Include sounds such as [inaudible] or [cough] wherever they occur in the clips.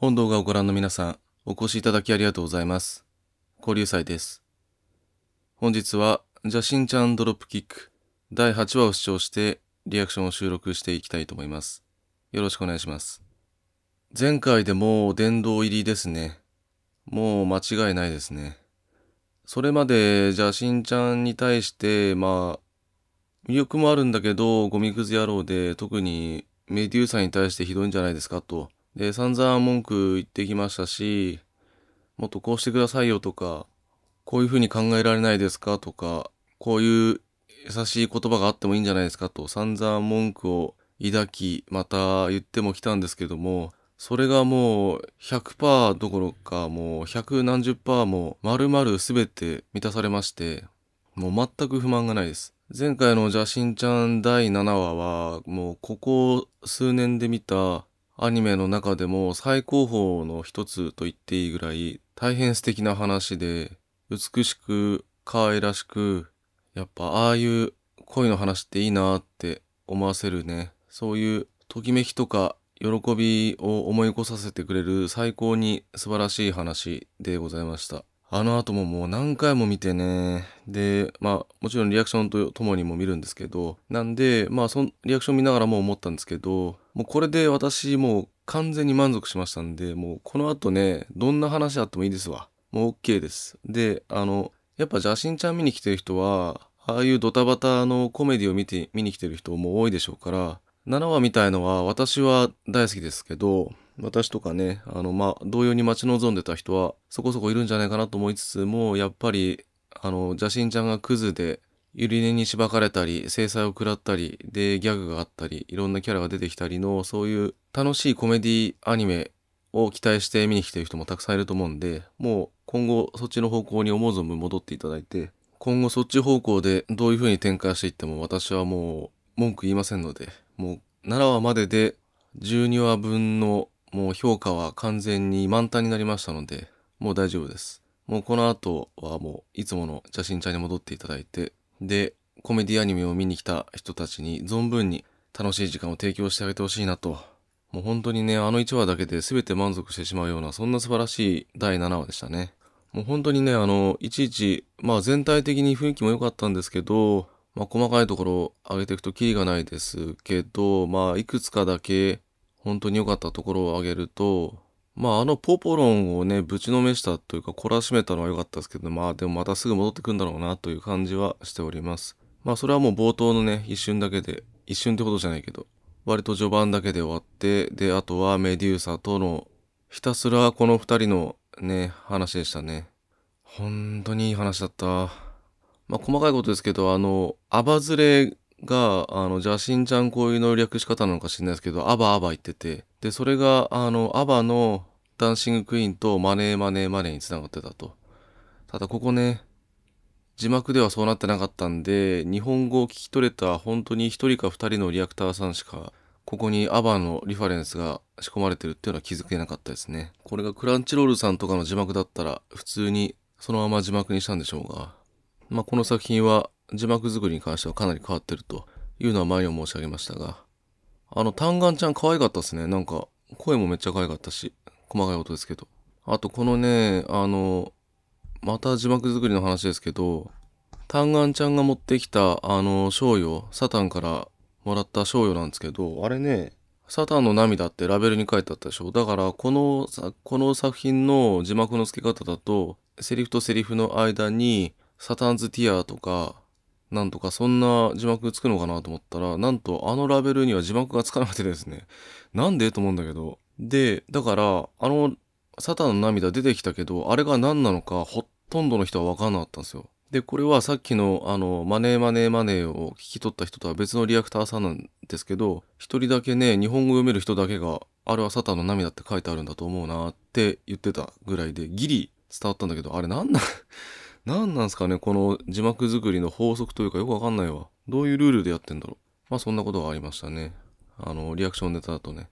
本動画をご覧の皆さん、お越しいただきありがとうございます。交流祭です。本日は、邪神ちゃんドロップキック第8話を視聴してリアクションを収録していきたいと思います。よろしくお願いします。前回でもう殿堂入りですね。もう間違いないですね。それまで邪神ちゃんに対して、まあ、魅力もあるんだけど、ゴミくず野郎で、特にメデューサに対してひどいんじゃないですかとで、散々文句言ってきましたし、もっとこうしてくださいよとか、こういうふうに考えられないですかとか、こういう優しい言葉があってもいいんじゃないですかと散々文句を抱き、また言っても来たんですけども、それがもう100%どころかもう100何十パーも丸々全て満たされまして、もう全く不満がないです。前回の邪神ちゃん第7話はもうここ数年で見たアニメの中でも最高峰の一つと言っていいぐらい大変素敵な話で美しく可愛らしくやっぱああいう恋の話っていいなって思わせるねそういうときめきとか喜びを思い起こさせてくれる最高に素晴らしい話でございました。あの後ももう何回も見てね。で、まあもちろんリアクションとともにも見るんですけど、なんで、まあそのリアクション見ながらも思ったんですけど、もうこれで私もう完全に満足しましたんで、もうこの後ね、どんな話あってもいいですわ。もう OK です。で、あの、やっぱ邪神ちゃん見に来てる人は、ああいうドタバタのコメディを見て、見に来てる人も多いでしょうから、7話みたいのは私は大好きですけど、私とかね、あの、まあ、同様に待ち望んでた人はそこそこいるんじゃないかなと思いつつも、やっぱり、あの、邪神ちゃんがクズで、ゆり根にしばかれたり、制裁を食らったり、で、ギャグがあったり、いろんなキャラが出てきたりの、そういう楽しいコメディアニメを期待して見に来てる人もたくさんいると思うんで、もう今後そっちの方向に思う存分戻っていただいて、今後そっち方向でどういう風に展開していっても私はもう文句言いませんので、もう7話までで12話分のもう評価は完全に満タンになりましたので、もう大丈夫です。もうこの後はもういつもの写真茶に戻っていただいて、で、コメディアニメを見に来た人たちに存分に楽しい時間を提供してあげてほしいなと。もう本当にね、あの1話だけで全て満足してしまうような、そんな素晴らしい第7話でしたね。もう本当にね、あの、いちいち、まあ全体的に雰囲気も良かったんですけど、まあ細かいところを上げていくとキリがないですけど、まあいくつかだけ本当に良かったところを挙げると、まああのポポロンをね、ぶちのめしたというか懲らしめたのは良かったですけど、まあでもまたすぐ戻ってくんだろうなという感じはしております。まあそれはもう冒頭のね、一瞬だけで、一瞬ってことじゃないけど、割と序盤だけで終わって、で、あとはメデューサとの、ひたすらこの二人のね、話でしたね。本当にいい話だった。まあ細かいことですけど、あの、アバズレが、あの、邪神ちゃんこういうの略し方なのか知んないですけど、アバアバ言ってて、で、それが、あの、アバのダンシングクイーンとマネーマネーマネーにつながってたと。ただここね、字幕ではそうなってなかったんで、日本語を聞き取れた本当に1人か2人のリアクターさんしか、ここにアバのリファレンスが仕込まれてるっていうのは気づけなかったですね。これがクランチロールさんとかの字幕だったら、普通にそのまま字幕にしたんでしょうが。まあ、この作品は字幕作りに関してはかなり変わってるというのは前にも申し上げましたが、あの、単眼ちゃん可愛かったですね。なんか、声もめっちゃ可愛かったし、細かい音ですけど。あと、このね、あの、また字幕作りの話ですけど、単眼ちゃんが持ってきた、あの、賞与、サタンからもらった賞与なんですけど、あれね、サタンの涙ってラベルに書いてあったでしょ。だから、この、この作品の字幕の付け方だと、セリフとセリフの間に、サタンズティアとか、なんとかそんな字幕つくのかなと思ったら、なんとあのラベルには字幕がつかなくてですね。なんでと思うんだけど。で、だから、あの、サタンの涙出てきたけど、あれが何なのかほとんどの人はわかんなかったんですよ。で、これはさっきのあの、マネーマネーマネーを聞き取った人とは別のリアクターさんなんですけど、一人だけね、日本語読める人だけが、あれはサタンの涙って書いてあるんだと思うなって言ってたぐらいで、ギリ伝わったんだけど、あれなんなん何なんすかね、この字幕作りの法則というかよくわかんないわ。どういうルールでやってんだろう。まあそんなことがありましたね。あの、リアクションネタだとね。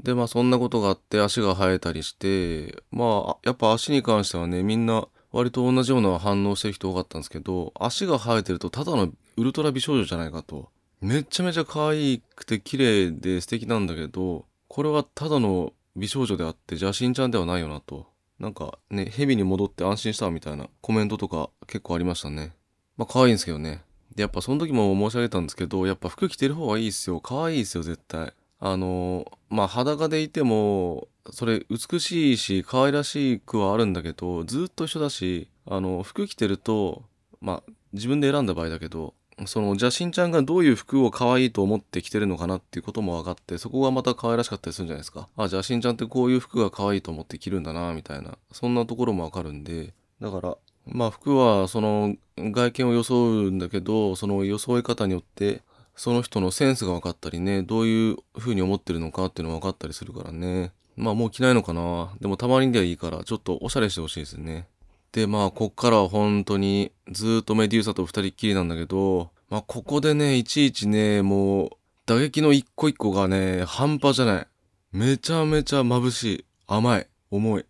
で、まあそんなことがあって足が生えたりして、まあやっぱ足に関してはね、みんな割と同じような反応してる人多かったんですけど、足が生えてるとただのウルトラ美少女じゃないかと。めちゃめちゃ可愛くて綺麗で素敵なんだけど、これはただの美少女であって邪神ちゃんではないよなと。なんかね、ヘビに戻って安心したみたいなコメントとか結構ありましたね。まあ可愛いんですけどね。で、やっぱその時も申し上げたんですけど、やっぱ服着てる方がいいですよ。可愛いですよ、絶対。あの、まあ裸でいても、それ美しいし、可愛らしくはあるんだけど、ずっと一緒だし、あの、服着てると、まあ自分で選んだ場合だけど、その、邪神ちゃんがどういう服を可愛いと思って着てるのかなっていうことも分かって、そこがまた可愛らしかったりするんじゃないですか。あ、邪神ちゃんってこういう服が可愛いと思って着るんだな、みたいな。そんなところも分かるんで、だから、まあ服はその外見を装うんだけど、その装い方によって、その人のセンスが分かったりね、どういう風に思ってるのかっていうのが分かったりするからね。まあもう着ないのかな。でもたまにではいいから、ちょっとおしゃれしてほしいですね。で、まあ、こっからは本当にずっとメデューサと二人っきりなんだけど、まあ、ここでね、いちいちね、もう、打撃の一個一個がね、半端じゃない。めちゃめちゃ眩しい。甘い。重い。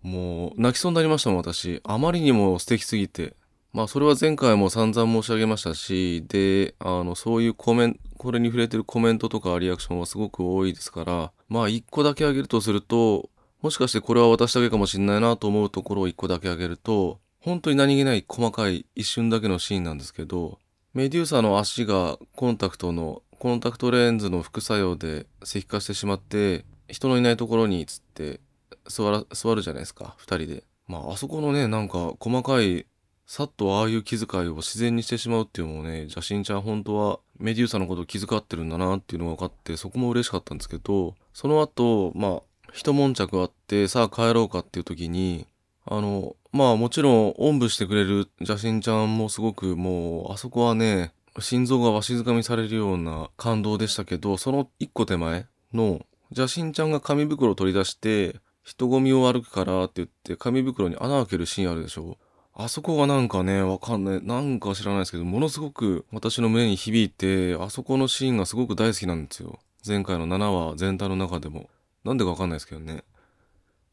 もう、泣きそうになりましたもん、私。あまりにも素敵すぎて。まあ、それは前回も散々申し上げましたし、で、あの、そういうコメント、これに触れてるコメントとかリアクションはすごく多いですから、まあ、一個だけ挙げるとすると、もしかしてこれは私だけかもしんないなと思うところを1個だけ挙げると、本当に何気ない細かい一瞬だけのシーンなんですけど、メデューサの足がコンタクトの、コンタクトレンズの副作用で石化してしまって、人のいないところにつって座ら、座るじゃないですか、2人で。まあ、あそこのね、なんか細かいさっとああいう気遣いを自然にしてしまうっていうのもね、邪神ちゃん本当はメデューサのことを気遣ってるんだなっていうのが分かって、そこも嬉しかったんですけど、その後、まあ、一悶着あってさあ帰ろうかっていう時にあのまあもちろんおんぶしてくれる邪神ちゃんもすごくもうあそこはね心臓がわしづかみされるような感動でしたけどその一個手前の邪神ちゃんが紙袋を取り出して人混みを歩くからって言って紙袋に穴開けるシーンあるでしょあそこがなんかね、わかんない。なんか知らないですけど、ものすごく私の胸に響いて、あそこのシーンがすごく大好きなんですよ。前回の7話全体の中でも。なんでかわかんないですけどね。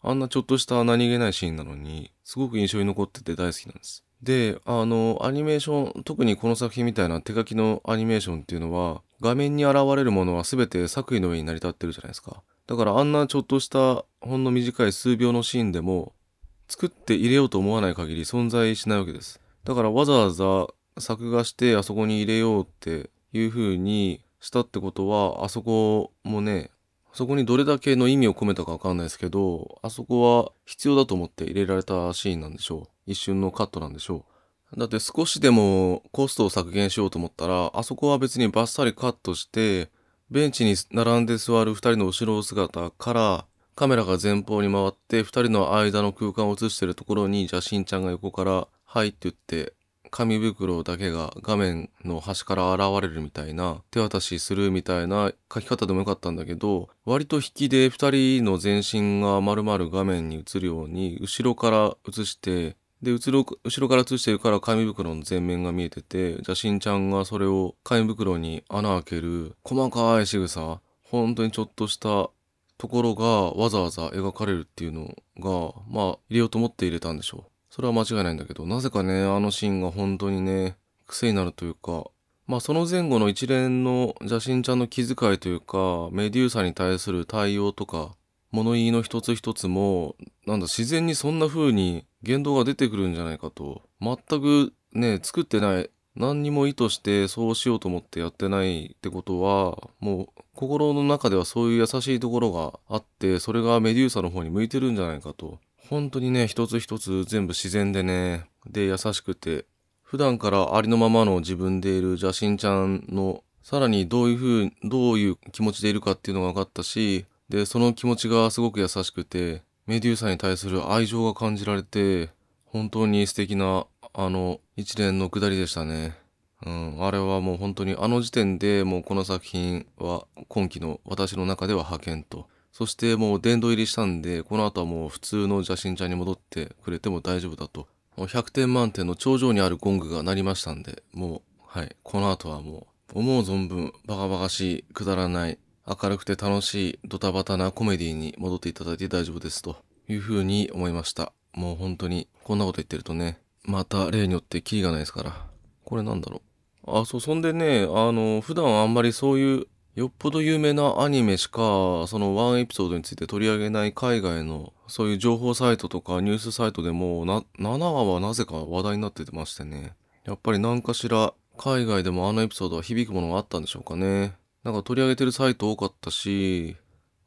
あんなちょっとした何気ないシーンなのに、すごく印象に残ってて大好きなんです。で、あの、アニメーション、特にこの作品みたいな手書きのアニメーションっていうのは、画面に現れるものは全て作為の上に成り立ってるじゃないですか。だからあんなちょっとしたほんの短い数秒のシーンでも作って入れようと思わない限り存在しないわけです。だからわざわざ作画してあそこに入れようっていう風にしたってことはあそこもねそこにどれだけの意味を込めたかわかんないですけど、あそこは必要だと思って入れられたシーンなんでしょう。一瞬のカットなんでしょう。だって少しでもコストを削減しようと思ったら、あそこは別にバッサリカットして、ベンチに並んで座る二人の後ろ姿から、カメラが前方に回って二人の間の空間を映してるところに、じゃあしんちゃんが横から、はいって言って紙袋だけが画面の端から現れるみたいな手渡しするみたいな書き方でもよかったんだけど割と引きで2人の全身が丸々画面に映るように後ろから映してで後ろ後ろから映してるから紙袋の全面が見えててじゃあしんちゃんがそれを紙袋に穴開ける細かい仕草本当にちょっとしたところがわざわざ描かれるっていうのがまあ入れようと思って入れたんでしょう。それは間違いないんだけど、なぜかね、あのシーンが本当にね、癖になるというか、まあその前後の一連の邪神ちゃんの気遣いというか、メデューサに対する対応とか、物言いの一つ一つも、なんだ、自然にそんな風に言動が出てくるんじゃないかと、全くね、作ってない、何にも意図してそうしようと思ってやってないってことは、もう心の中ではそういう優しいところがあって、それがメデューサの方に向いてるんじゃないかと。本当にね、一つ一つ全部自然でね、で、優しくて、普段からありのままの自分でいる邪神ちゃんの、さらにどういうふう、どういう気持ちでいるかっていうのが分かったし、で、その気持ちがすごく優しくて、メデューサに対する愛情が感じられて、本当に素敵な、あの、一連のくだりでしたね。うん、あれはもう本当にあの時点でもうこの作品は今期の私の中では派遣とそしてもう殿堂入りしたんで、この後はもう普通の邪神ちゃんに戻ってくれても大丈夫だと。もう100点満点の頂上にあるゴングが鳴りましたんで、もう、はい、この後はもう、思う存分、バカバカしい、くだらない、明るくて楽しい、ドタバタなコメディに戻っていただいて大丈夫ですというふうに思いました。もう本当に、こんなこと言ってるとね、また例によってキリがないですから。これなんだろう。あ、そう、そんでね、あの、普段あんまりそういうよっぽど有名なアニメしか、そのワンエピソードについて取り上げない海外の、そういう情報サイトとかニュースサイトでも、な、7話はなぜか話題になっててましてね。やっぱり何かしら、海外でもあのエピソードは響くものがあったんでしょうかね。なんか取り上げてるサイト多かったし、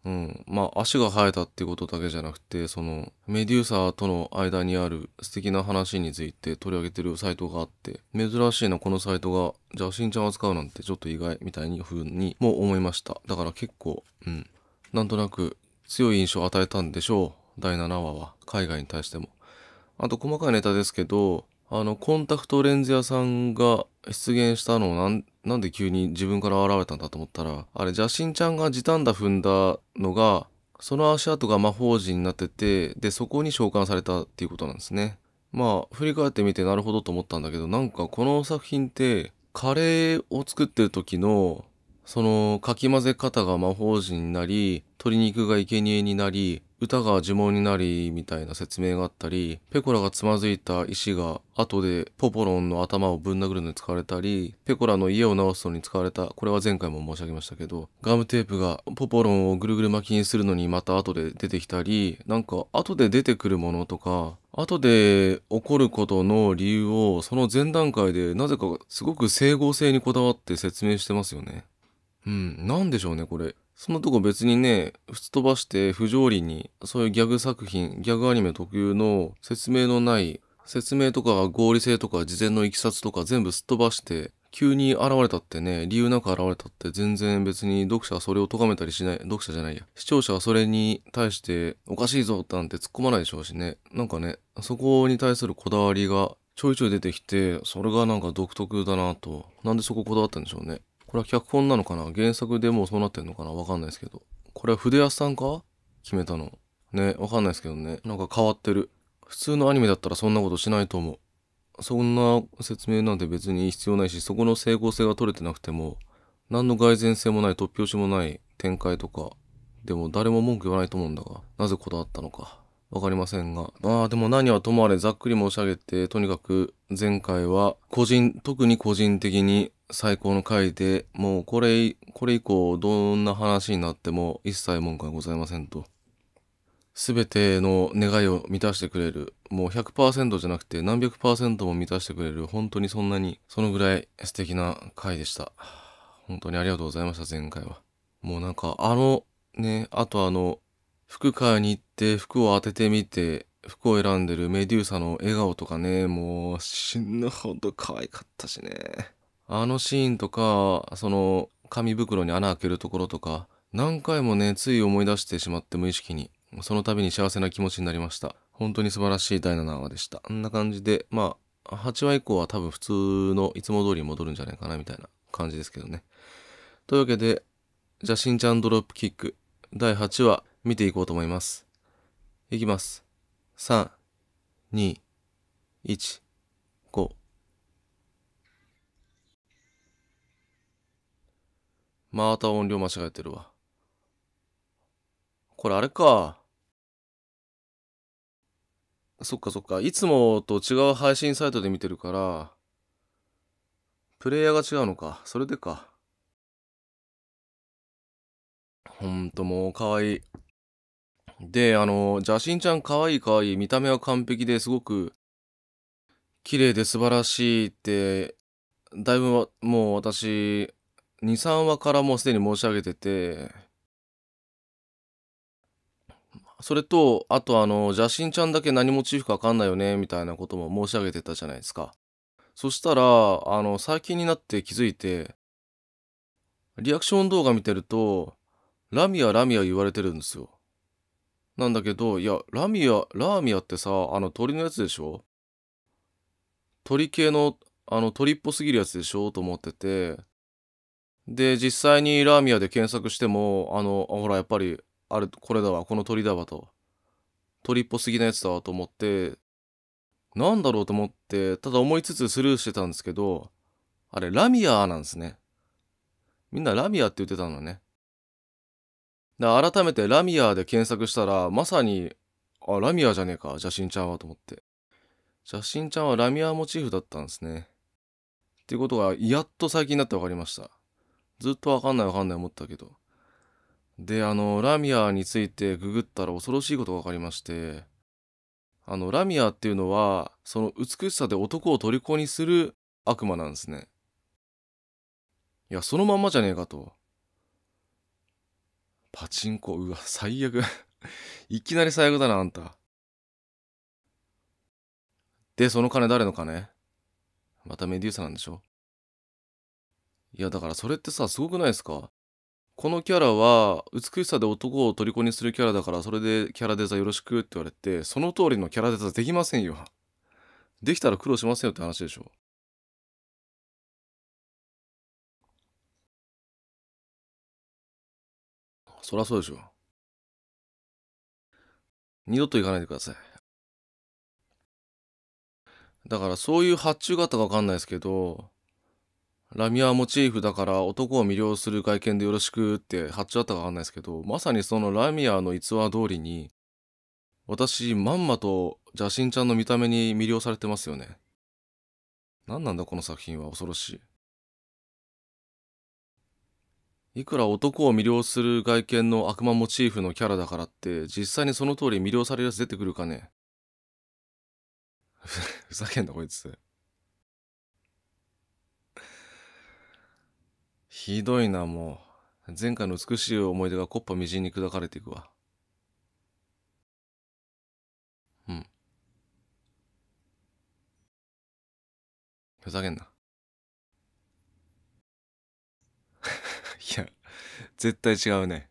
うん。まあ、足が生えたってことだけじゃなくて、その、メデューサーとの間にある素敵な話について取り上げてるサイトがあって、珍しいな、このサイトが、じゃあ、しんちゃんを扱うなんてちょっと意外みたいに風にも思いました。だから結構、うん。なんとなく強い印象を与えたんでしょう。第7話は、海外に対しても。あと、細かいネタですけど、あの、コンタクトレンズ屋さんが出現したのをなんなんで急に自分から現れたんだと思ったらあれ邪神ちゃんが時短だ踏んだのがその足跡が魔法陣になっててでそこに召喚されたっていうことなんですね。まあ振り返ってみてなるほどと思ったんだけどなんかこの作品ってカレーを作ってる時のそのかき混ぜ方が魔法陣になり鶏肉が生贄になり歌が呪文になりみたいな説明があったりペコラがつまずいた石が後でポポロンの頭をぶん殴るのに使われたりペコラの家を直すのに使われたこれは前回も申し上げましたけどガムテープがポポロンをぐるぐる巻きにするのにまた後で出てきたりなんか後で出てくるものとか後で起こることの理由をその前段階でなぜかすごく整合性にこだわって説明してますよね。うん、なんでしょうね、これ。そんなとこ別にね、吹っ飛ばして不条理に、そういうギャグ作品、ギャグアニメ特有の説明のない、説明とか合理性とか事前のいきさつとか全部すっ飛ばして、急に現れたってね、理由なく現れたって全然別に読者はそれを咎めたりしない、読者じゃないや。視聴者はそれに対しておかしいぞなんて突っ込まないでしょうしね。なんかね、そこに対するこだわりがちょいちょい出てきて、それがなんか独特だなと。なんでそここだわったんでしょうね。これは脚本なのかな原作でもうそうなってんのかなわかんないですけど。これは筆安さんか決めたの。ね、わかんないですけどね。なんか変わってる。普通のアニメだったらそんなことしないと思う。そんな説明なんて別に必要ないし、そこの整合性が取れてなくても、何の蓋然性もない、突拍子もない展開とか、でも誰も文句言わないと思うんだが、なぜこだわったのか、わかりませんが。まあでも何はともあれざっくり申し上げて、とにかく前回は個人、特に個人的に最高の回でもうこれこれ以降どんな話になっても一切文句はございませんと全ての願いを満たしてくれるもう100%じゃなくて何百パーセントも満たしてくれる本当にそんなにそのぐらい素敵な回でした本当にありがとうございました前回はもうなんかあのねあとあの服買いに行って服を当ててみて服を選んでるメデューサの笑顔とかねもう死ぬほど可愛かったしねあのシーンとか、その、紙袋に穴開けるところとか、何回もね、つい思い出してしまって無意識に、その度に幸せな気持ちになりました。本当に素晴らしい第7話でした。こんな感じで、まあ、8話以降は多分普通のいつも通りに戻るんじゃないかなみたいな感じですけどね。というわけで、じゃあ、しんちゃんドロップキック第8話見ていこうと思います。いきます。3、2、1、5。また音量間違えてるわ。これあれか。そっかそっか。いつもと違う配信サイトで見てるから、プレイヤーが違うのか。それでか。ほんともうかわいい。で、あの、邪神ちゃんかわいいかわいい。見た目は完璧ですごく綺麗で素晴らしいって、だいぶもう私、23話からもうすでに申し上げててそれとあとあの邪神ちゃんだけ何モチーフか分かんないよねみたいなことも申し上げてたじゃないですかそしたらあの最近になって気づいてリアクション動画見てるとラミアラミア言われてるんですよなんだけどいやラミアラーミアってさあの鳥のやつでしょ鳥系のあの鳥っぽすぎるやつでしょと思っててで実際にラーミアで検索してもあのほらやっぱりあれこれだわこの鳥だわと鳥っぽすぎなやつだわと思ってなんだろうと思ってただ思いつつスルーしてたんですけどあれラミアなんですねみんなラミアって言ってたのねで改めてラミアで検索したらまさにあラミアじゃねえか邪神ちゃんはと思って邪神ちゃんはラミアモチーフだったんですねっていうことがやっと最近になって分かりましたずっとわかんないわかんない思ったけど。で、あの、ラミアについてググったら恐ろしいことが分かりまして、あの、ラミアっていうのは、その美しさで男を虜にする悪魔なんですね。いや、そのまんまじゃねえかと。パチンコ、うわ、最悪。[laughs] いきなり最悪だな、あんた。で、その金誰の金またメデューサなんでしょいやだからそれってさすごくないですかこのキャラは美しさで男を虜にするキャラだからそれでキャラデザよろしくって言われてその通りのキャラデザできませんよできたら苦労しませんよって話でしょそりゃそうでしょ二度と行かないでくださいだからそういう発注があったか分かんないですけどラミアモチーフだから男を魅了する外見でよろしくって貼っちゃったかわかんないですけど、まさにそのラミアの逸話通りに、私、まんまと邪神ちゃんの見た目に魅了されてますよね。何なんだこの作品は恐ろしい。いくら男を魅了する外見の悪魔モチーフのキャラだからって、実際にその通り魅了されるやつ出てくるかね。[laughs] ふざけんなこいつ。ひどいな、もう。前回の美しい思い出がコッパみじんに砕かれていくわ。うん。ふざけんな。[laughs] いや、絶対違うね。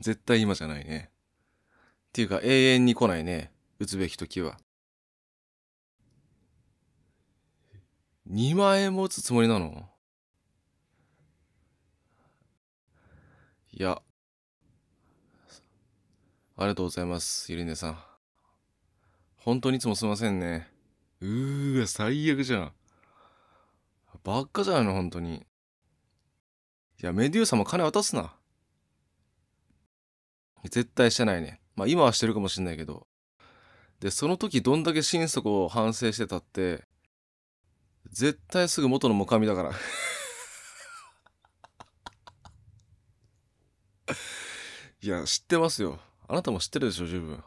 絶対今じゃないね。っていうか永遠に来ないね。打つべき時は。2万円も打つつもりなのいや、ありがとうございます、ゆりねさん。本当にいつもすいませんね。うーわ、最悪じゃん。ばっかじゃないの、本当に。いや、メデューサも金渡すな。絶対してないね。まあ、今はしてるかもしんないけど。で、その時どんだけ心底を反省してたって、絶対すぐ元のもかみだからいや、知ってますよ。あなたも知ってるでしょ、十分。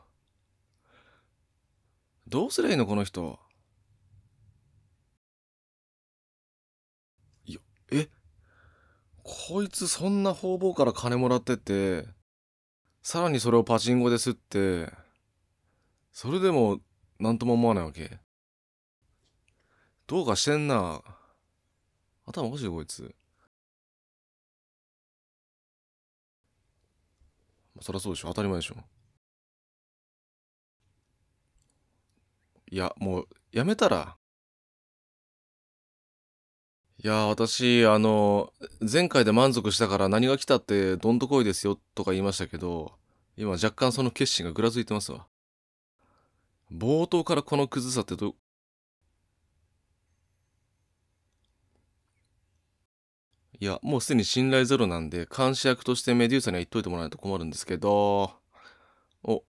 どうすりゃいいの、この人。いや、えこいつそんな方々から金もらってて、さらにそれをパチンコですって、それでも何とも思わないわけ。どうかしてんな。頭おかしいよ、こいつ。そりゃそうでしょ当たり前でしょいやもうやめたらいや私あの前回で満足したから何が来たってどんどこいですよとか言いましたけど今若干その決心がぐらついてますわ冒頭からこのクズさってどいや、もうすでに信頼ゼロなんで、監視役としてメデューサには言っといてもらわないと困るんですけど、お。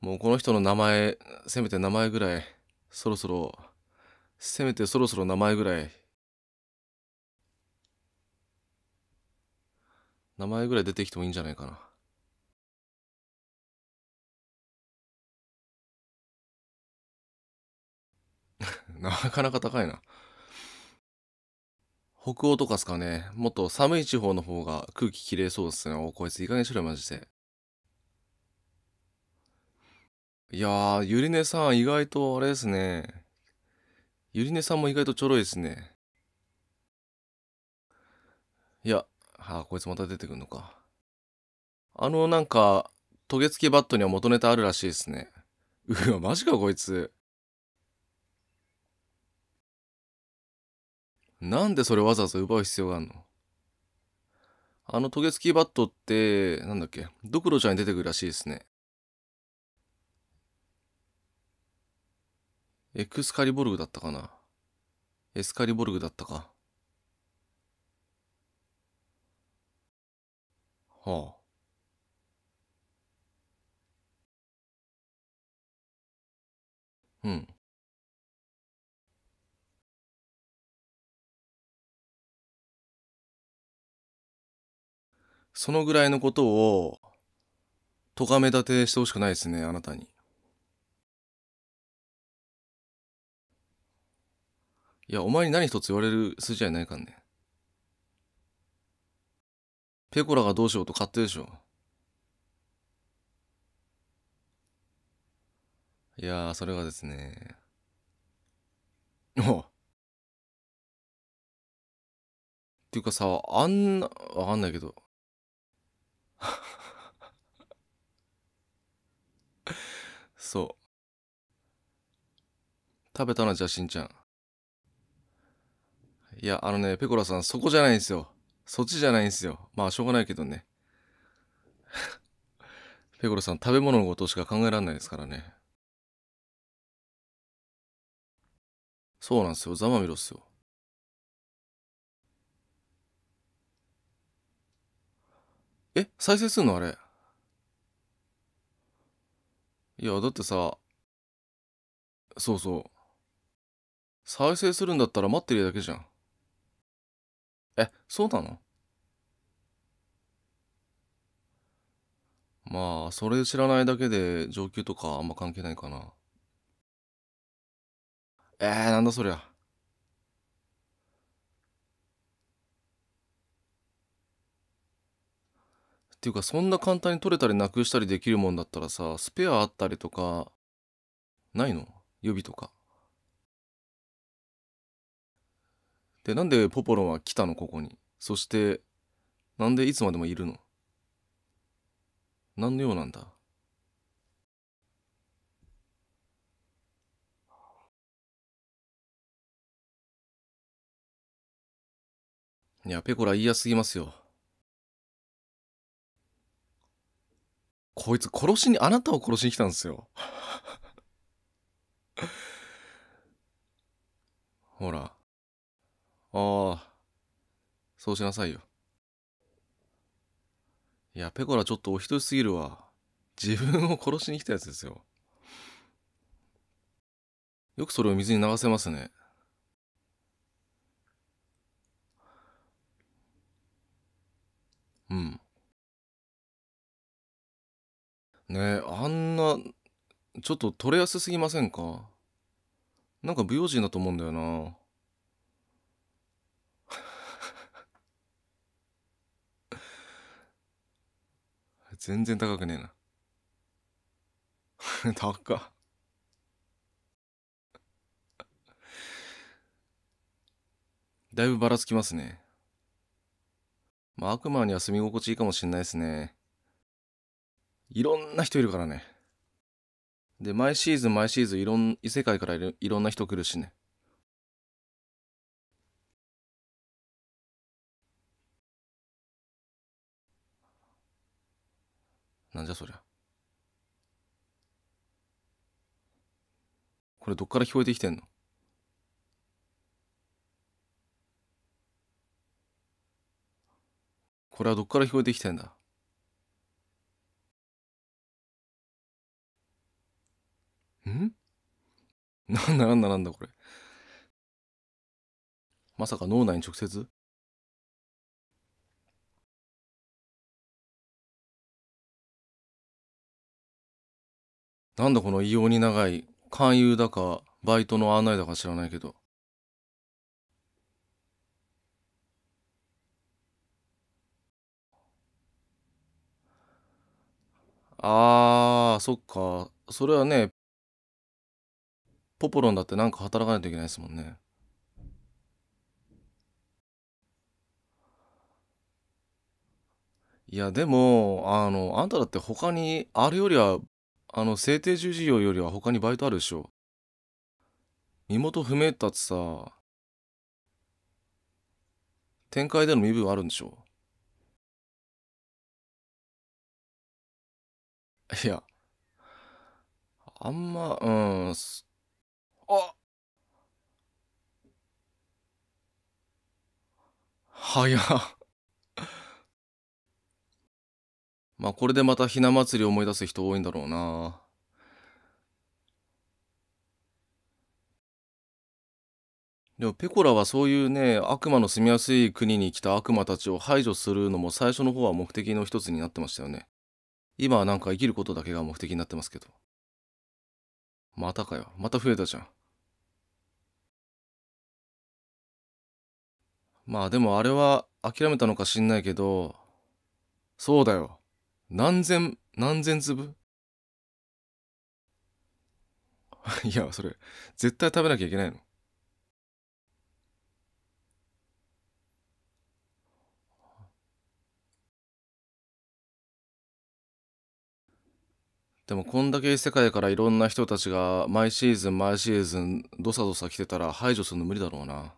もうこの人の名前、せめて名前ぐらい、そろそろ、せめてそろそろ名前ぐらい、名前ぐらい出てきてもいいんじゃないかな。[laughs] なかなか高いな。北欧とかっすかね。もっと寒い地方の方が空気きれいそうっすね。おこいついい加減しろよ、マジで。いやー、ゆりねさん意外とあれですね。ゆりねさんも意外とちょろいですね。いや、はあ、こいつまた出てくんのか。あの、なんか、ゲ付きバットには元ネタあるらしいですね。うわ、マジかこいつ。なんでそれわざわざ奪う必要があるのあのトゲ付きバットって、なんだっけ、ドクロちゃんに出てくるらしいですね。エクスカリボルグだったかなエスカリボルグだったか。はあ。うん。そのぐらいのことを、とがめ立てしてほしくないですね、あなたに。いや、お前に何一つ言われる筋合いないかんね。ペコラがどうしようと勝手でしょ。いやー、それはですね。おっていうかさ、あんな、わかんないけど、[laughs] そう食べたのじゃしんちゃんいやあのねペコラさんそこじゃないんですよそっちじゃないんですよまあしょうがないけどね [laughs] ペコラさん食べ物のことしか考えられないですからねそうなんですよざまみろっすよえ再生すんのあれいやだってさそうそう再生するんだったら待ってるだけじゃんえそうなのまあそれ知らないだけで上級とかあんま関係ないかなえー、なんだそりゃっていうかそんな簡単に取れたりなくしたりできるもんだったらさスペアあったりとかないの予備とかでなんでポポロンは来たのここにそしてなんでいつまでもいるの何の用なんだいや、ペコラ言いやすぎますよ。こいつ殺しに、あなたを殺しに来たんですよ。[laughs] ほら。ああ。そうしなさいよ。いや、ペコラちょっとお人しすぎるわ。自分を殺しに来たやつですよ。よくそれを水に流せますね。ねあんなちょっと取れやすすぎませんかなんか不用心だと思うんだよな全然高くねえな [laughs] 高っだいぶばらつきますね。まあ、悪魔には住み心地いいかもしんないですね。いろんな人いるからね。で、毎シーズン毎シーズンいろん、異世界からいろんな人来るしね。なんじゃそりゃ。これどっから聞こえてきてんのこれはどっから聞こえてきてんだん [laughs] なんだなんだなんだこれ。まさか脳内に直接なんだこの異様に長い勧誘だかバイトの案内だか知らないけど。あー、そっか。それはね、ポポロンだってなんか働かないといけないですもんね。いや、でも、あの、あんただって他に、あれよりは、あの、制定従事業よりは他にバイトあるでしょ。身元不明だってさ、展開での身分あるんでしょ。いや、あんま、うん、あ早まあこれでまたひな祭り思い出す人多いんだろうな。でもペコラはそういうね悪魔の住みやすい国に来た悪魔たちを排除するのも最初の方は目的の一つになってましたよね今はなんか生きることだけが目的になってますけどまたかよ。また増えたじゃん。まあでもあれは諦めたのかしんないけど、そうだよ。何千、何千粒 [laughs] いや、それ、絶対食べなきゃいけないの。でもこんだけ世界からいろんな人たちが毎シーズン毎シーズンどさどさ来てたら排除するの無理だろうな。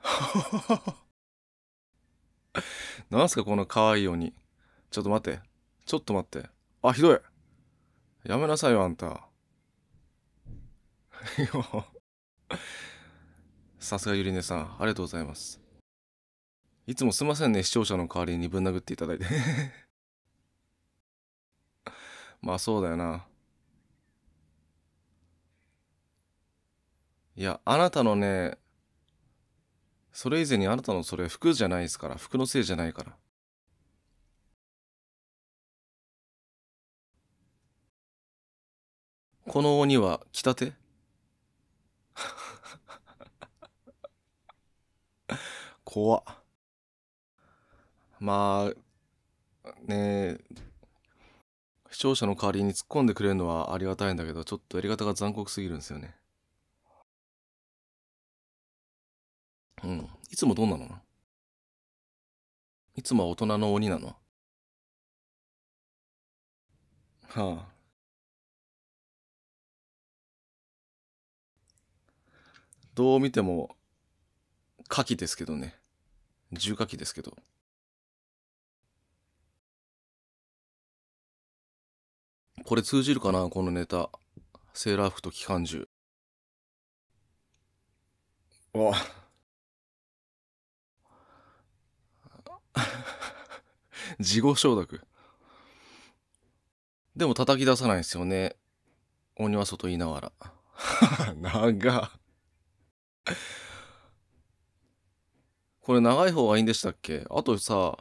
[laughs] なんすかこの可愛い鬼。ちょっと待って。ちょっと待って。あ、ひどい。やめなさいよ、あんた。[laughs] さすがゆりねさん、ありがとうございます。いつもすいませんね、視聴者の代わりにぶん殴っていただいてまあそうだよな。いや、あなたのね、それ以前にあなたのそれ服じゃないですから、服のせいじゃないから。この鬼は着たて [laughs] 怖まあ、ねえ、視聴者の代わりに突っ込んでくれるのはありがたいんだけどちょっとやり方が残酷すぎるんですよねうんいつもどうなのいつもは大人の鬼なのはあどう見てもカキですけどね重火器ですけどこれ通じるかなこのネタ。セーラー服と機関銃。お事後承諾。でも叩き出さないですよね。鬼は外言いながら。[laughs] 長これ長い方がいいんでしたっけあとさ、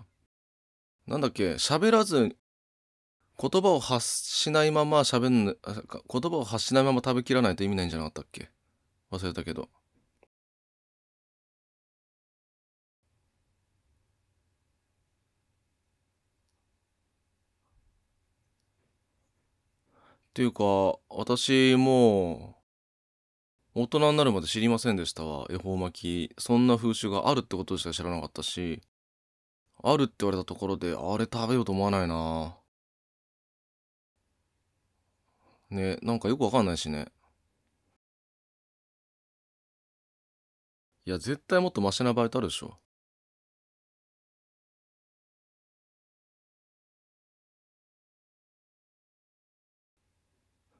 なんだっけ、喋らず言葉を発しないまま喋ん言葉を発しないまま食べきらないと意味ないんじゃなかったっけ忘れたけど。っていうか、私もう、大人になるまで知りませんでしたわ、恵方巻き。そんな風習があるってことしか知らなかったし、あるって言われたところで、あれ食べようと思わないなね、なんかよくわかんないしね。いや、絶対もっとマシなバイトあるでしょ。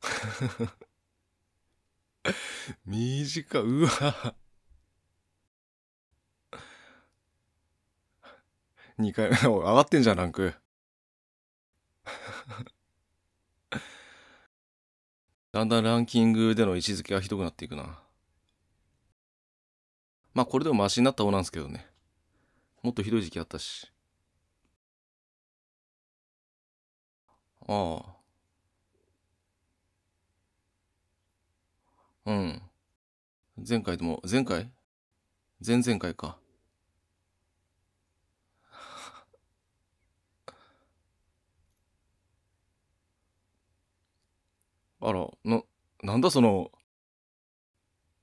[laughs] 短うわ2回目上がってんじゃんランクだんだんランキングでの位置づけがひどくなっていくな。まあこれでもマシになった方なんですけどね。もっとひどい時期あったし。ああ。うん。前回でも、前回前々回か。あら、な、なんだその、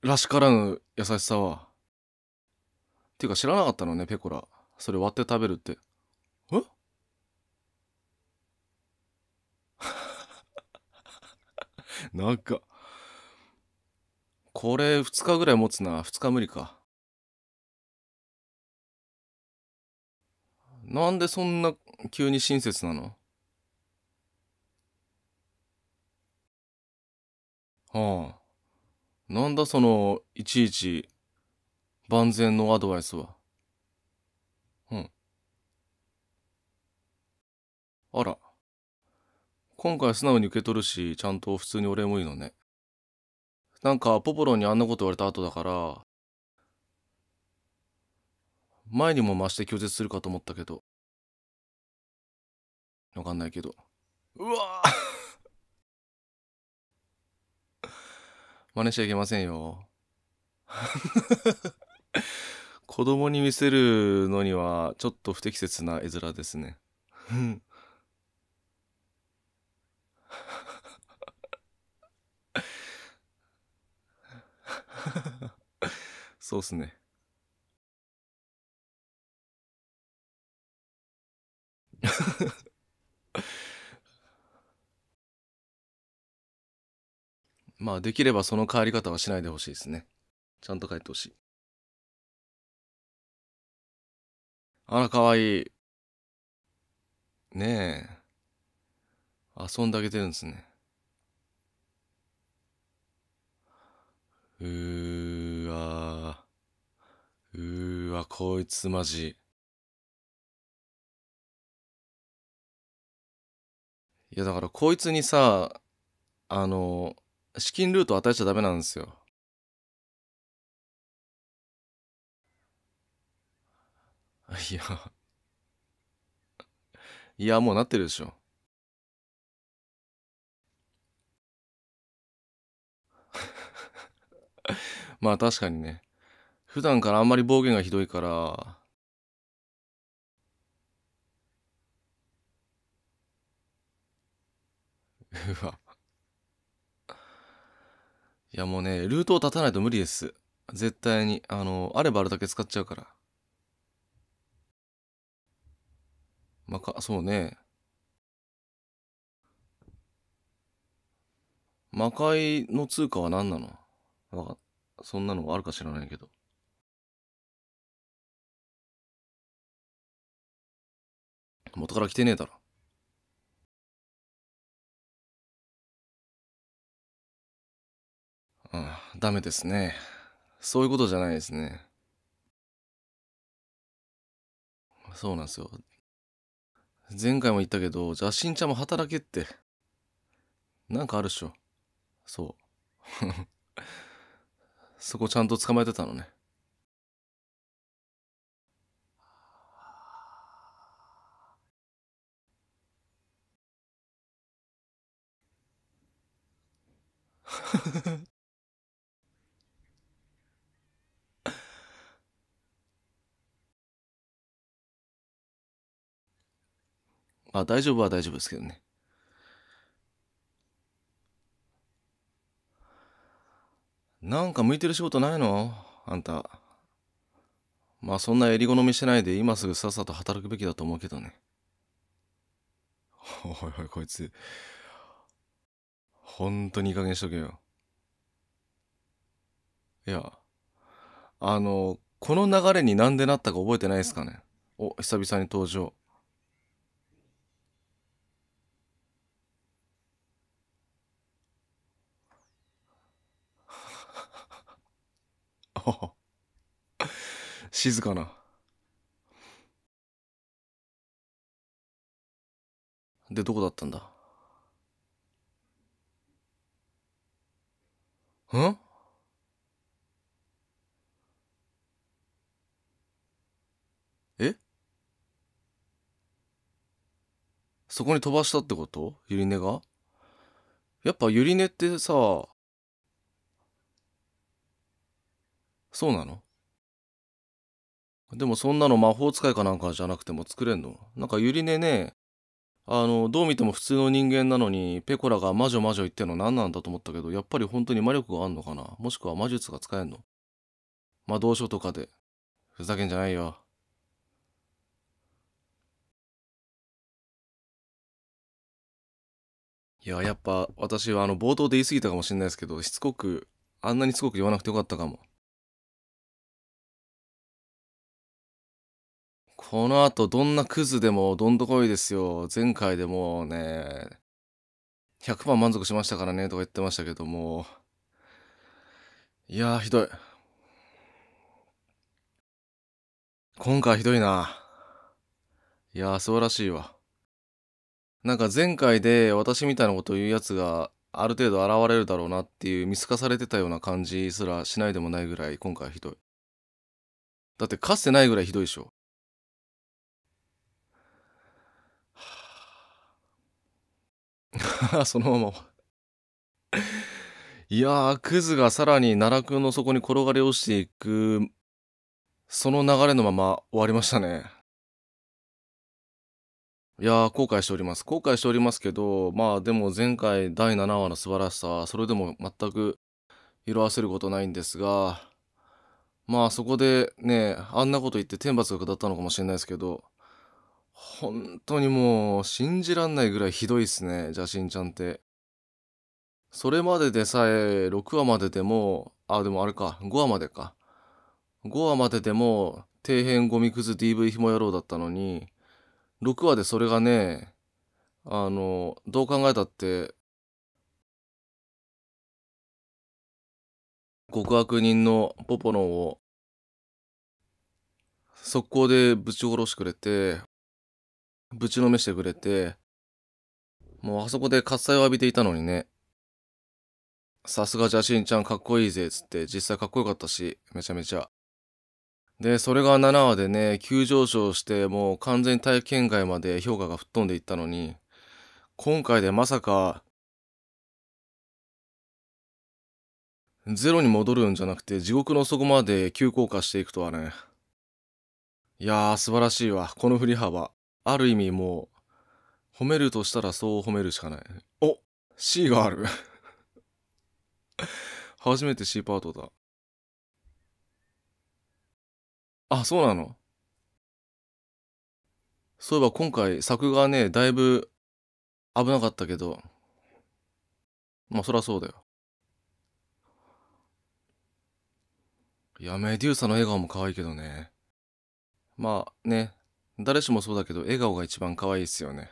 らしからぬ優しさは。っていうか知らなかったのね、ペコラ。それ割って食べるって。え [laughs] なんか、これ2日ぐらい持つな。2日無理か。なんでそんな急に親切なのはあ。なんだその、いちいち、万全のアドバイスは。うん。あら。今回素直に受け取るし、ちゃんと普通にお礼もいいのね。なんか、ポポロンにあんなこと言われた後だから、前にも増して拒絶するかと思ったけど。わかんないけど。うわ真似しちゃいけませんよ。[laughs] 子供に見せるのにはちょっと不適切な絵面ですね。そうっすね。まあできればその帰り方はしないでほしいですね。ちゃんと帰ってほしい。あら、かわいい。ねえ。遊んであげてるんですね。うーわー。うーわ、こいつマジ。いや、だからこいつにさ、あの、資金ルートを与えちゃダメなんですよ。いやいや、もうなってるでしょ。[laughs] まあ確かにね。普段からあんまり暴言がひどいから、うわ。いやもうね、ルートを立たないと無理です。絶対に。あの、あればあるだけ使っちゃうから。まか、そうね。魔界の通貨は何なのわか、そんなのがあるか知らないけど。元から来てねえだろ。ダメですね。そういうことじゃないですね。そうなんですよ。前回も言ったけど、邪神ちゃんも働けって。なんかあるっしょ。そう。[laughs] そこちゃんと捕まえてたのね。[laughs] あ大丈夫は大丈夫ですけどね。なんか向いてる仕事ないのあんた。まあそんな襟好みしてないで今すぐさっさと働くべきだと思うけどね。おいおいこいつ。ほんとにいい加減しとけよ。いや、あの、この流れになんでなったか覚えてないですかね。お、久々に登場。[laughs] 静かな。で、どこだったんだんえそこに飛ばしたってことゆりねがやっぱゆりねってさ、そうなのでもそんなの魔法使いかなんかじゃなくても作れんのなんかゆりねねあのどう見ても普通の人間なのにペコラが魔女魔女言ってんの何なんだと思ったけどやっぱり本当に魔力があんのかなもしくは魔術が使えんの魔導書とかでふざけんじゃないよいややっぱ私はあの冒頭で言い過ぎたかもしれないですけどしつこくあんなにすごく言わなくてよかったかも。この後どんなクズでもどんとこいですよ。前回でもうね、100%満足しましたからね、とか言ってましたけども。いやー、ひどい。今回ひどいな。いやー、素晴らしいわ。なんか前回で私みたいなことを言うやつがある程度現れるだろうなっていう見透かされてたような感じすらしないでもないぐらい今回ひどい。だってかつてないぐらいひどいでしょ。[laughs] そのままいやー、クズがさらに奈落の底に転がり落ちていく、その流れのまま終わりましたね。いやー、後悔しております。後悔しておりますけど、まあでも前回第7話の素晴らしさ、それでも全く色あせることないんですが、まあそこでね、あんなこと言って天罰が下ったのかもしれないですけど、本当にもう信じらんないぐらいひどいっすね邪神ちゃんってそれまででさえ6話まででもあでもあれか5話までか5話まででも底辺ゴミくず DV ひも野郎だったのに6話でそれがねあのどう考えたって極悪人のポポロンを速攻でぶち殺してくれてぶちのめしてくれて、もうあそこで喝采を浴びていたのにね。さすが邪神ちゃんかっこいいぜ、つって実際かっこよかったし、めちゃめちゃ。で、それが7話でね、急上昇してもう完全に体験外まで評価が吹っ飛んでいったのに、今回でまさか、ゼロに戻るんじゃなくて地獄の底まで急降下していくとはね。いやー素晴らしいわ、この振り幅。ある意味もう、褒めるとしたらそう褒めるしかない。お !C がある [laughs] 初めて C パートだ。あ、そうなのそういえば今回作画ね、だいぶ危なかったけど、まあそりゃそうだよ。いや、メデューサの笑顔も可愛いけどね。まあね、誰しもそうだけど、笑顔が一番可愛いっすよね。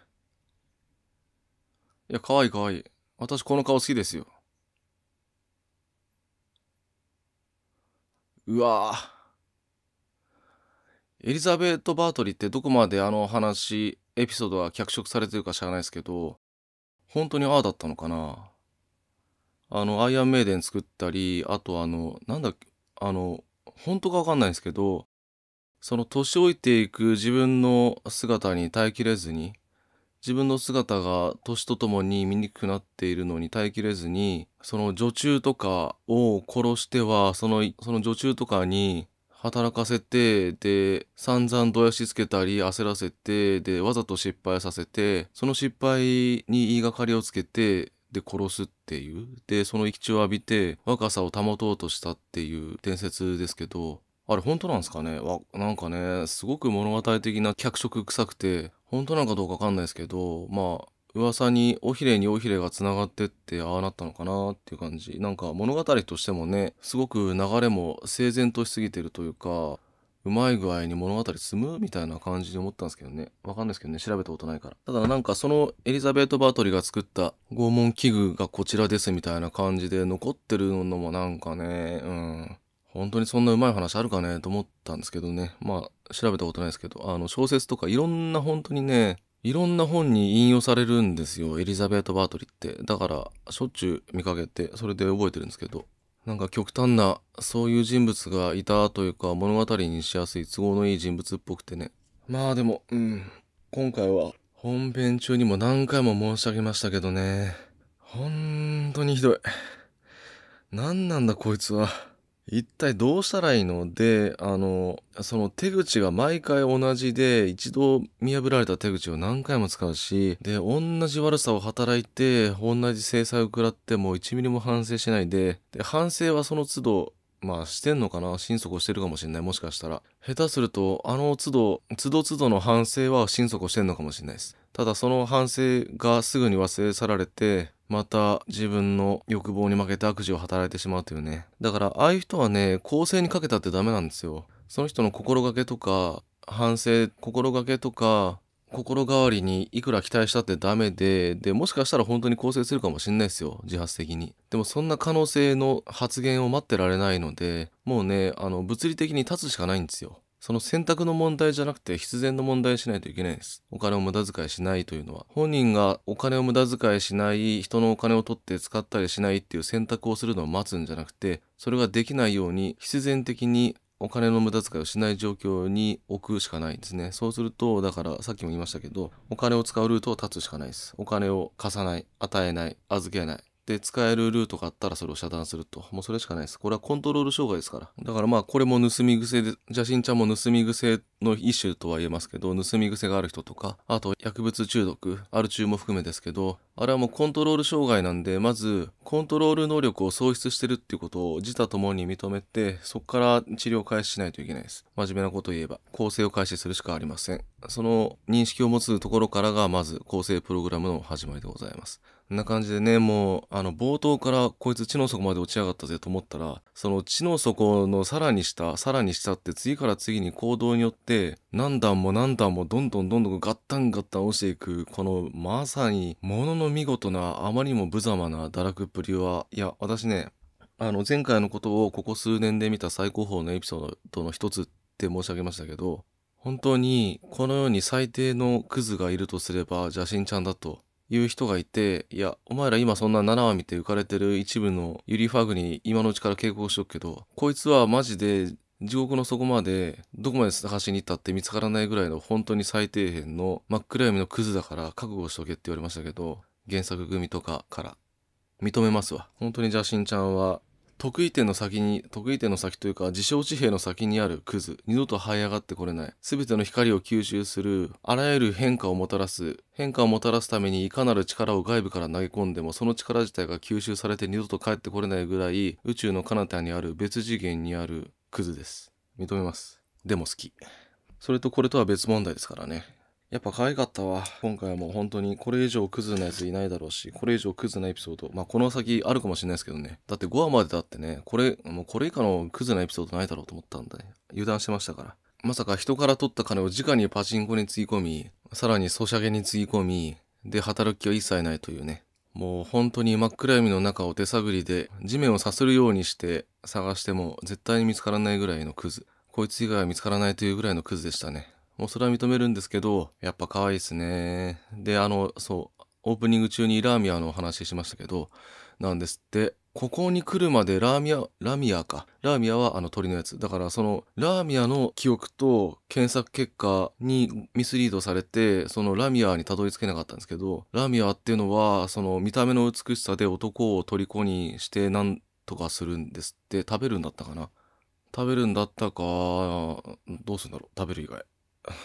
いや、可愛い可愛い。私この顔好きですよ。うわエリザベート・バートリーってどこまであの話、エピソードは脚色されてるか知らないですけど、本当にああだったのかなあの、アイアンメイデン作ったり、あとあの、なんだっけ、あの、本当かわかんないですけど、その年老いていく自分の姿に耐えきれずに自分の姿が年とともに醜くなっているのに耐えきれずにその女中とかを殺してはそのその女中とかに働かせてで散々どやしつけたり焦らせてでわざと失敗させてその失敗に言いがかりをつけてで殺すっていうでその生き血を浴びて若さを保とうとしたっていう伝説ですけどあれ本当なんですかねわなんかねすごく物語的な脚色臭くて本当なんかどうかわかんないですけどまあ噂に尾ひれに尾ひれがつながってってああなったのかなっていう感じなんか物語としてもねすごく流れも整然としすぎてるというかうまい具合に物語積むみたいな感じで思ったんですけどね。わかんないですけどね。調べたことないから。ただなんかそのエリザベート・バートリーが作った拷問器具がこちらですみたいな感じで残ってるのもなんかね、うん。本当にそんなうまい話あるかねと思ったんですけどね。まあ、調べたことないですけど、あの、小説とかいろんな本当にね、いろんな本に引用されるんですよ。エリザベート・バートリって。だから、しょっちゅう見かけて、それで覚えてるんですけど。なんか極端な、そういう人物がいたというか、物語にしやすい都合のいい人物っぽくてね。まあでも、うん。今回は、本編中にも何回も申し上げましたけどね。本当にひどい。何なんだこいつは。一体どうしたらいいので、あの、その手口が毎回同じで、一度見破られた手口を何回も使うし、で、同じ悪さを働いて、同じ制裁を食らっても1ミリも反省しないで、で、反省はその都度、まあしてんのかな心底してるかもしれない。もしかしたら。下手すると、あの都度、都度都度の反省は心底してんのかもしれないです。ただその反省がすぐに忘れ去られて、また自分の欲望に負けて悪事を働いてしまうというねだからああいう人はね構成にかけたってダメなんですよその人の心がけとか反省心がけとか心変わりにいくら期待したってダメででもしかしたら本当に更生するかもしんないですよ自発的にでもそんな可能性の発言を待ってられないのでもうねあの物理的に立つしかないんですよその選択の問題じゃなくて必然の問題にしないといけないです。お金を無駄遣いしないというのは。本人がお金を無駄遣いしない、人のお金を取って使ったりしないっていう選択をするのを待つんじゃなくて、それができないように必然的にお金の無駄遣いをしない状況に置くしかないんですね。そうすると、だからさっきも言いましたけど、お金を使うルートを断つしかないです。お金を貸さない、与えない、預けない。で使えるルートがあったらそれを遮断すると。もうそれしかないです。これはコントロール障害ですから。だからまあこれも盗み癖で、邪神ちゃんも盗み癖の一種とは言えますけど、盗み癖がある人とか、あと薬物中毒、アル中も含めですけど、あれはもうコントロール障害なんで、まずコントロール能力を喪失してるっていうことを自他ともに認めて、そこから治療を開始しないといけないです。真面目なことを言えば、構成を開始するしかありません。その認識を持つところからがまず構成プログラムの始まりでございます。んな感じでね、もう、あの、冒頭からこいつ地の底まで落ちやがったぜと思ったら、その地の底のさらに下、さらに下って次から次に行動によって、何段も何段もどんどんどんどんガッタンガッタン落ちていく、このまさに、ものの見事な、あまりにも無様な堕落っぷりは、いや、私ね、あの、前回のことをここ数年で見た最高峰のエピソードの一つって申し上げましたけど、本当にこの世に最低のクズがいるとすれば邪神ちゃんだという人がいて、いや、お前ら今そんな7話見て浮かれてる一部のユリファグに今のうちから警告しとくけど、こいつはマジで地獄の底までどこまで探しに行ったって見つからないぐらいの本当に最底辺の真っ暗闇のクズだから覚悟しとけって言われましたけど、原作組とかから認めますわ。本当に邪神ちゃんは得意点の先に、得意点の先というか、自称地平の先にあるクズ。二度と這い上がってこれない。全ての光を吸収する、あらゆる変化をもたらす。変化をもたらすためにいかなる力を外部から投げ込んでも、その力自体が吸収されて二度と帰ってこれないぐらい、宇宙の彼方にある別次元にあるクズです。認めます。でも好き。それとこれとは別問題ですからね。やっぱ可愛かったわ。今回はもう本当にこれ以上クズなやついないだろうし、これ以上クズなエピソード、まあこの先あるかもしれないですけどね。だって5話までだってね、これ、もうこれ以下のクズなエピソードないだろうと思ったんだね。油断してましたから。まさか人から取った金を直にパチンコにつぎ込み、さらにソシャゲにつぎ込み、で働く気は一切ないというね。もう本当に真っ暗闇の中を手探りで地面をさするようにして探しても絶対に見つからないぐらいのクズ。こいつ以外は見つからないというぐらいのクズでしたね。もうそれは認めるんですけど、やっぱ可愛いですね。で、あの、そう、オープニング中にラーミアのお話ししましたけど、なんですって、ここに来るまでラーミア、ラミアか。ラーミアはあの鳥のやつ。だからそのラーミアの記憶と検索結果にミスリードされて、そのラミアにたどり着けなかったんですけど、ラミアっていうのはその見た目の美しさで男を虜にしてなんとかするんですって、食べるんだったかな。食べるんだったか、どうするんだろう。食べる以外。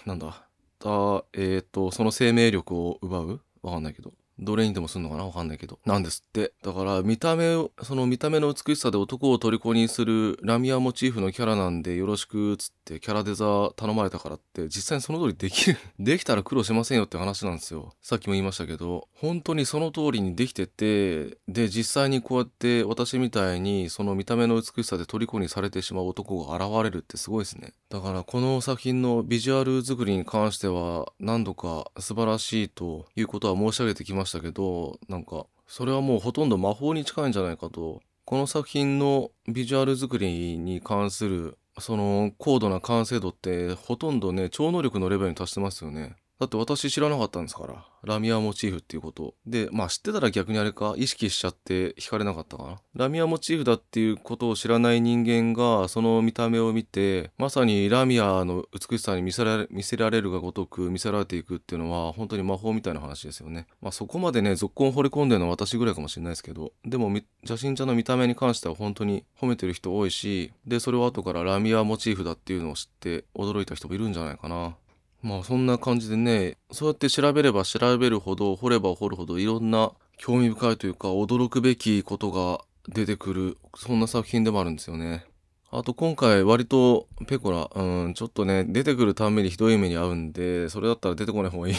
なんだ、あえっ、ー、と、その生命力を奪うわかんないけど。どれにでもするのかなわかんないけど。なんですって。だから、見た目その見た目の美しさで男を虜にするラミアモチーフのキャラなんでよろしく、つってキャラデザ頼まれたからって、実際にその通りできる [laughs] できたら苦労しませんよって話なんですよ。さっきも言いましたけど、本当にその通りにできてて、で、実際にこうやって私みたいに、その見た目の美しさで虜にされてしまう男が現れるってすごいですね。だから、この作品のビジュアル作りに関しては、何度か素晴らしいということは申し上げてきましたしたけどなんかそれはもうほとんど魔法に近いんじゃないかとこの作品のビジュアル作りに関するその高度な完成度ってほとんどね超能力のレベルに達してますよね。だって私知らなかったんですから。ラミアモチーフっていうこと。で、まあ知ってたら逆にあれか、意識しちゃって惹かれなかったかな。ラミアモチーフだっていうことを知らない人間が、その見た目を見て、まさにラミアの美しさに見せられ見せられるがごとく見せられていくっていうのは、本当に魔法みたいな話ですよね。まあそこまでね、続婚惚れ込んでるのは私ぐらいかもしれないですけど、でも、邪神者の見た目に関しては本当に褒めてる人多いし、で、それを後からラミアモチーフだっていうのを知って驚いた人もいるんじゃないかな。まあそんな感じでねそうやって調べれば調べるほど掘れば掘るほどいろんな興味深いというか驚くべきことが出てくるそんな作品でもあるんですよね。あと今回割とペコラ、うん、ちょっとね、出てくるたんびにひどい目に遭うんで、それだったら出てこない方がいい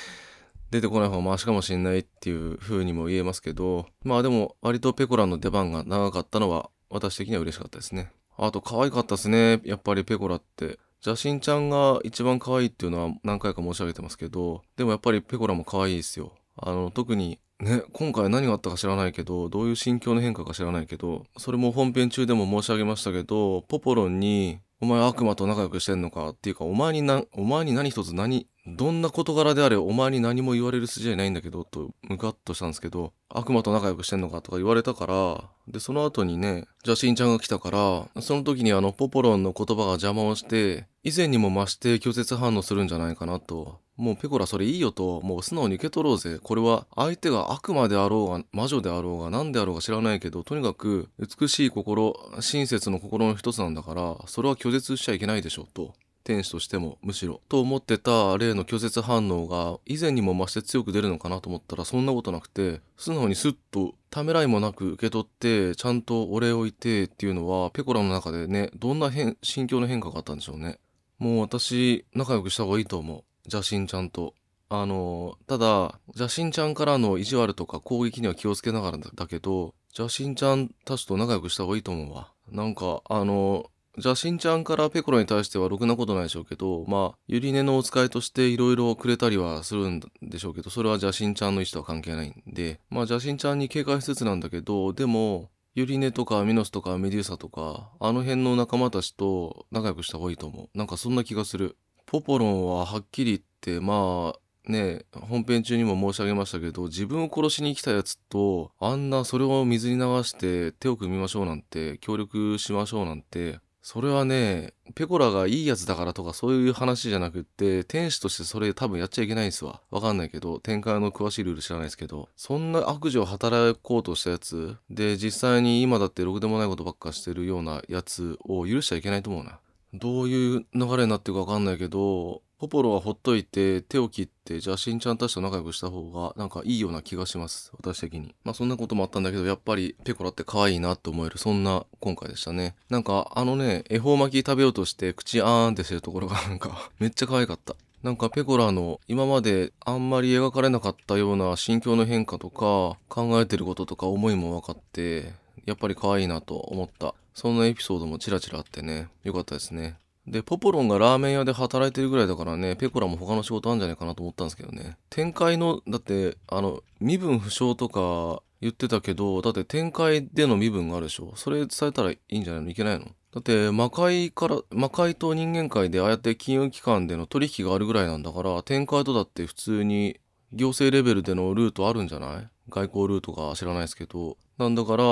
[laughs] 出てこない方がマシかもしんないっていう風にも言えますけど、まあでも割とペコラの出番が長かったのは私的には嬉しかったですね。あと可愛かったですね。やっぱりペコラって。邪神ちゃんが一番可愛いっていうのは何回か申し上げてますけど、でもやっぱりペコラも可愛いですよ。あの、特にね、今回何があったか知らないけど、どういう心境の変化か知らないけど、それも本編中でも申し上げましたけど、ポポロンに、お前悪魔と仲良くしてんのかっていうか、お前にな、お前に何一つ何、どんな事柄であれお前に何も言われる筋合いないんだけどとムカッとしたんですけど悪魔と仲良くしてんのかとか言われたからでその後にねじゃあしんちゃんが来たからその時にあのポポロンの言葉が邪魔をして以前にも増して拒絶反応するんじゃないかなともうペコラそれいいよともう素直に受け取ろうぜこれは相手が悪魔であろうが魔女であろうが何であろうが知らないけどとにかく美しい心親切の心の一つなんだからそれは拒絶しちゃいけないでしょと天使としてもむしろと思ってた例の拒絶反応が以前にも増して強く出るのかなと思ったらそんなことなくて素直にスッとためらいもなく受け取ってちゃんとお礼を言ってっていうのはペコラの中でねどんな変心境の変化があったんでしょうねもう私仲良くした方がいいと思う邪神ちゃんとあのただ邪神ちゃんからの意地悪とか攻撃には気をつけながらだけど邪神ちゃんたちと仲良くした方がいいと思うわなんかあのじゃあしんちゃんからペコロに対してはろくなことないでしょうけど、まあ、ゆりねのお使いとしていろいろくれたりはするんでしょうけど、それはじゃあしんちゃんの意思とは関係ないんで、まあじゃあしんちゃんに警戒しつつなんだけど、でも、ユリネとかミノスとかメデューサとか、あの辺の仲間たちと仲良くした方がいいと思う。なんかそんな気がする。ポポロンははっきり言って、まあ、ね、本編中にも申し上げましたけど、自分を殺しに来たやつと、あんなそれを水に流して手を組みましょうなんて、協力しましょうなんて、それはね、ペコラがいいやつだからとかそういう話じゃなくって、天使としてそれ多分やっちゃいけないんですわ。わかんないけど、展開の詳しいルール知らないですけど、そんな悪事を働こうとしたやつ、で、実際に今だってろくでもないことばっかしてるようなやつを許しちゃいけないと思うな。どういう流れになってるかわかんないけど、ポポロはほっといて手を切って邪んちゃんたちと仲良くした方がなんかいいような気がします私的にまあそんなこともあったんだけどやっぱりペコラって可愛いなって思えるそんな今回でしたねなんかあのね恵方巻き食べようとして口あーんってするところが [laughs] なんかめっちゃ可愛かったなんかペコラの今まであんまり描かれなかったような心境の変化とか考えてることとか思いも分かってやっぱり可愛いなと思ったそんなエピソードもちらちらあってね良かったですねで、ポポロンがラーメン屋で働いてるぐらいだからね、ペコラも他の仕事あるんじゃないかなと思ったんですけどね。展開の、だって、あの、身分不詳とか言ってたけど、だって展開での身分があるでしょ。それ伝えたらいいんじゃないのいけないのだって、魔界から、魔界と人間界でああやって金融機関での取引があるぐらいなんだから、展開とだって普通に行政レベルでのルートあるんじゃない外交ルートか知らないですけど、なんだから、あ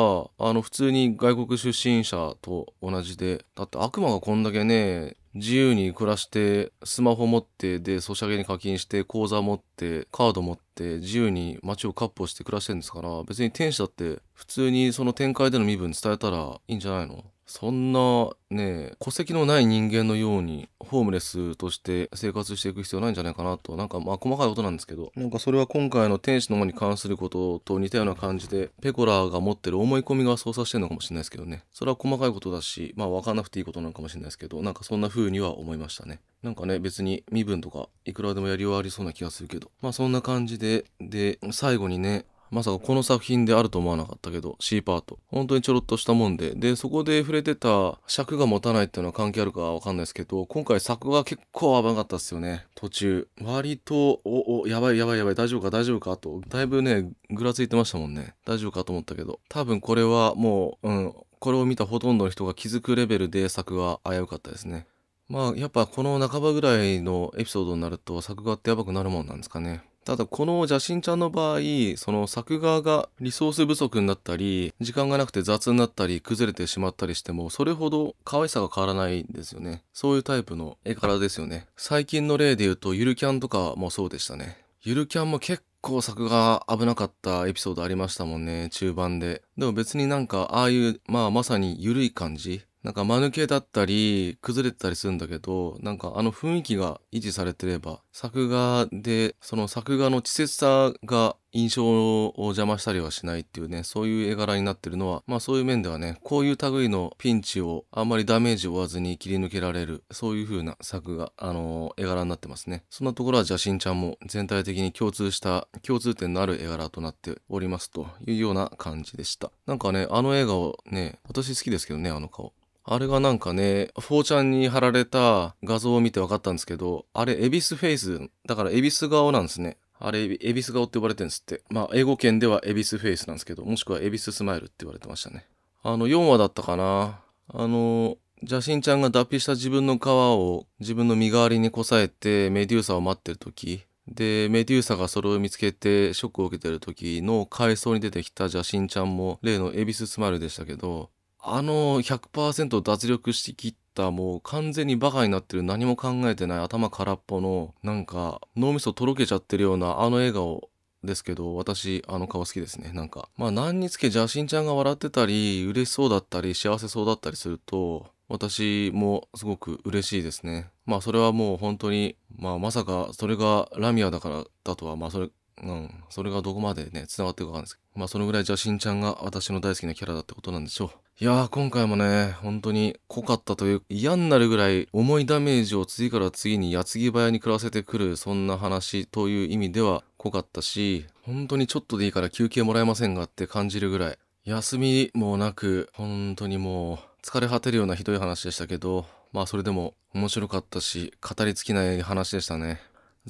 の、普通に外国出身者と同じで、だって悪魔がこんだけね、自由に暮らして、スマホ持って、で、ソシャゲに課金して、口座持って、カード持って、自由に街を割歩して暮らしてるんですから、別に天使だって、普通にその展開での身分伝えたらいいんじゃないのそんなね戸籍のない人間のようにホームレスとして生活していく必要ないんじゃないかなとなんかまあ細かいことなんですけどなんかそれは今回の天使の間に関することと似たような感じでペコラが持ってる思い込みが操作してるのかもしれないですけどねそれは細かいことだしまあ分かんなくていいことなのかもしれないですけどなんかそんな風には思いましたねなんかね別に身分とかいくらでもやり終わりそうな気がするけどまあそんな感じでで最後にねまさかこの作品であると思わなかったけど C パート本当にちょろっとしたもんででそこで触れてた尺が持たないっていうのは関係あるかわかんないですけど今回作画結構危なかったっすよね途中割とおおやばいやばいやばい大丈夫か大丈夫かとだいぶねぐらついてましたもんね大丈夫かと思ったけど多分これはもううんこれを見たほとんどの人が気づくレベルで作は危うかったですねまあやっぱこの半ばぐらいのエピソードになると作画ってやばくなるもんなんですかねただこの邪神ちゃんの場合、その作画がリソース不足になったり、時間がなくて雑になったり、崩れてしまったりしても、それほど可愛さが変わらないんですよね。そういうタイプの絵柄ですよね。最近の例で言うと、ゆるキャンとかもそうでしたね。ゆるキャンも結構作画危なかったエピソードありましたもんね、中盤で。でも別になんか、ああいう、まあまさにゆるい感じなんか間抜けだったり、崩れてたりするんだけど、なんかあの雰囲気が維持されてれば、作画で、その作画の稚拙さが印象を邪魔したりはしないっていうね、そういう絵柄になってるのは、まあそういう面ではね、こういう類のピンチをあんまりダメージを負わずに切り抜けられる、そういう風な作画、あのー、絵柄になってますね。そんなところは邪神ちゃんも全体的に共通した、共通点のある絵柄となっておりますというような感じでした。なんかね、あの映画をね、私好きですけどね、あの顔。あれがなんかね、4ちゃんに貼られた画像を見て分かったんですけど、あれ、エビスフェイス、だからエビス顔なんですね。あれ、エビス顔って呼ばれてるんですって。まあ、英語圏ではエビスフェイスなんですけど、もしくはエビススマイルって言われてましたね。あの、4話だったかな。あの、邪神ちゃんが脱皮した自分の皮を自分の身代わりにこさえてメデューサを待ってる時、で、メデューサがそれを見つけてショックを受けてる時の階層に出てきた邪神ちゃんも例のエビススマイルでしたけど、あの100%脱力してきったもう完全にバカになってる何も考えてない頭空っぽのなんか脳みそとろけちゃってるようなあの笑顔ですけど私あの顔好きですねなんかまあ何につけ邪神ちゃんが笑ってたり嬉しそうだったり幸せそうだったりすると私もすごく嬉しいですねまあそれはもう本当にまあまさかそれがラミアだからだとはまあそれうん。それがどこまでね、繋がってるかわかんないですけど。まあ、そのぐらい邪神ちゃんが私の大好きなキャラだってことなんでしょう。いやー今回もね、本当に濃かったという、嫌になるぐらい重いダメージを次から次に矢継ぎ早に食らわせてくる、そんな話という意味では濃かったし、本当にちょっとでいいから休憩もらえませんがって感じるぐらい、休みもなく、本当にもう疲れ果てるようなひどい話でしたけど、まあそれでも面白かったし、語り尽きない話でしたね。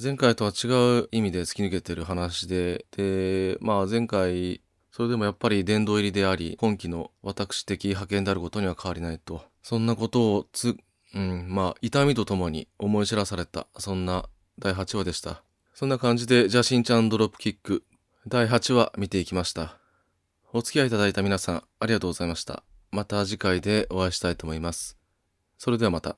前回とは違う意味で突き抜けてる話で、で、まあ前回それでもやっぱり殿堂入りであり、今期の私的派遣であることには変わりないと。そんなことをつ、うん、まあ、痛みとともに思い知らされた、そんな第8話でした。そんな感じで、じゃしんちゃんドロップキック、第8話見ていきました。お付き合いいただいた皆さん、ありがとうございました。また次回でお会いしたいと思います。それではまた。